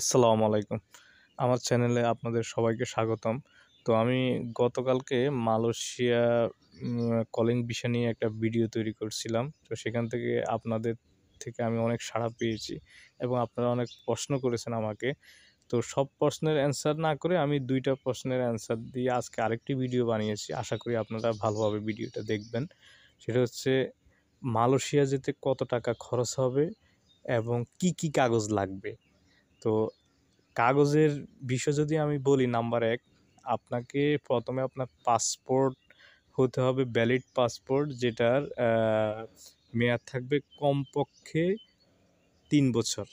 আসসালামু আলাইকুম আমার চ্যানেলে আপনাদের সবাইকে স্বাগতম তো আমি গতকালকে মালয়েশিয়া কলিং বিষয় নিয়ে একটা ভিডিও তৈরি করছিলাম তো সেখান থেকে আপনাদের থেকে আমি অনেক সাড়া পেয়েছি এবং আপনারা অনেক প্রশ্ন করেছেন আমাকে তো সব প্রশ্নের অ্যান্সার না করে আমি দুইটা প্রশ্নের অ্যান্সার দিয়ে আজকে আরেকটি ভিডিও বানিয়েছি আশা করি আপনারা ভালোভাবে ভিডিওটা দেখবেন সেটা হচ্ছে মালয়েশিয়া যেতে কত টাকা খরচ হবে এবং কি কি কাগজ লাগবে তো কাগজের বিষয় যদি আমি বলি নাম্বার এক আপনাকে প্রথমে আপনার পাসপোর্ট হতে হবে ভ্যালিড পাসপোর্ট যেটার মেয়াদ থাকবে কমপক্ষে তিন বছর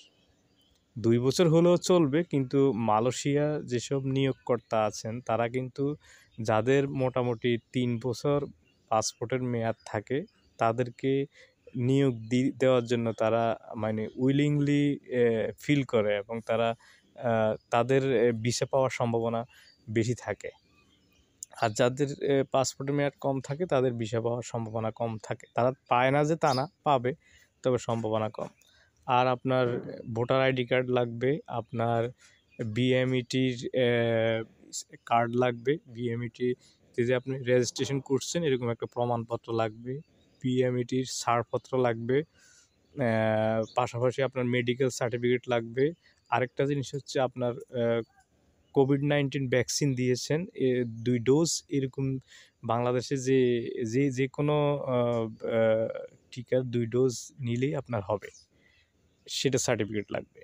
দুই বছর হলেও চলবে কিন্তু মালয়েশিয়া যেসব নিয়োগকর্তা আছেন তারা কিন্তু যাদের মোটামুটি তিন বছর পাসপোর্টের মেয়াদ থাকে তাদেরকে নিয়োগ দেওয়ার জন্য তারা মানে উইলিংলি ফিল করে এবং তারা তাদের ভিসা পাওয়ার সম্ভাবনা বেশি থাকে আর যাদের পাসপোর্টের মেয়াদ কম থাকে তাদের ভিসা পাওয়ার সম্ভাবনা কম থাকে তারা পায় না যে তা না পাবে তবে সম্ভাবনা কম আর আপনার ভোটার আইডি কার্ড লাগবে আপনার বিএমইটির e কার্ড লাগবে বিএমইটি e যে আপনি রেজিস্ট্রেশন করছেন এরকম একটা প্রমাণপত্র লাগবে পিএমইটির e ছাড়পত্র লাগবে পাশাপাশি আপনার মেডিকেল সার্টিফিকেট লাগবে আরেকটা জিনিস হচ্ছে আপনার কোভিড নাইন্টিন ভ্যাকসিন দিয়েছেন দুই ডোজ এরকম বাংলাদেশে যে যে যে কোনো টিকার দুই ডোজ নিলেই আপনার হবে সেটা সার্টিফিকেট লাগবে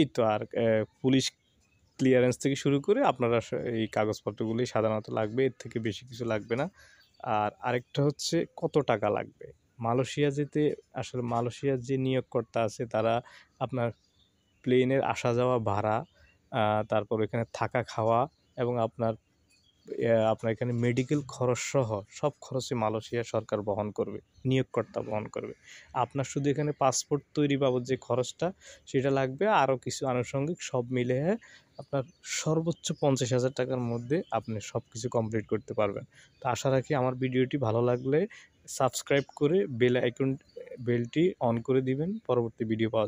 এই তো আর পুলিশ ক্লিয়ারেন্স থেকে শুরু করে আপনারা এই কাগজপত্রগুলি সাধারণত লাগবে এর থেকে বেশি কিছু লাগবে না আর আরেকটা হচ্ছে কত টাকা লাগবে মালয়েশিয়া যেতে আসলে মালয়েশিয়ার যে নিয়োগকর্তা আছে তারা আপনার প্লেনের আসা যাওয়া ভাড়া তারপর এখানে থাকা খাওয়া এবং আপনার আপনার এখানে মেডিকেল খরচ সহ সব খরচে মালয়েশিয়া সরকার বহন করবে নিয়োগকর্তা বহন করবে আপনার শুধু এখানে পাসপোর্ট তৈরি বাবদ যে খরচটা সেটা লাগবে আরও কিছু আনুষঙ্গিক সব মিলে আপনার সর্বোচ্চ পঞ্চাশ হাজার টাকার মধ্যে আপনি সব কিছু কমপ্লিট করতে পারবেন তো আশা রাখি আমার ভিডিওটি ভালো লাগলে সাবস্ক্রাইব করে বেল আইকন বেলটি অন করে দিবেন পরবর্তী ভিডিও পাওয়া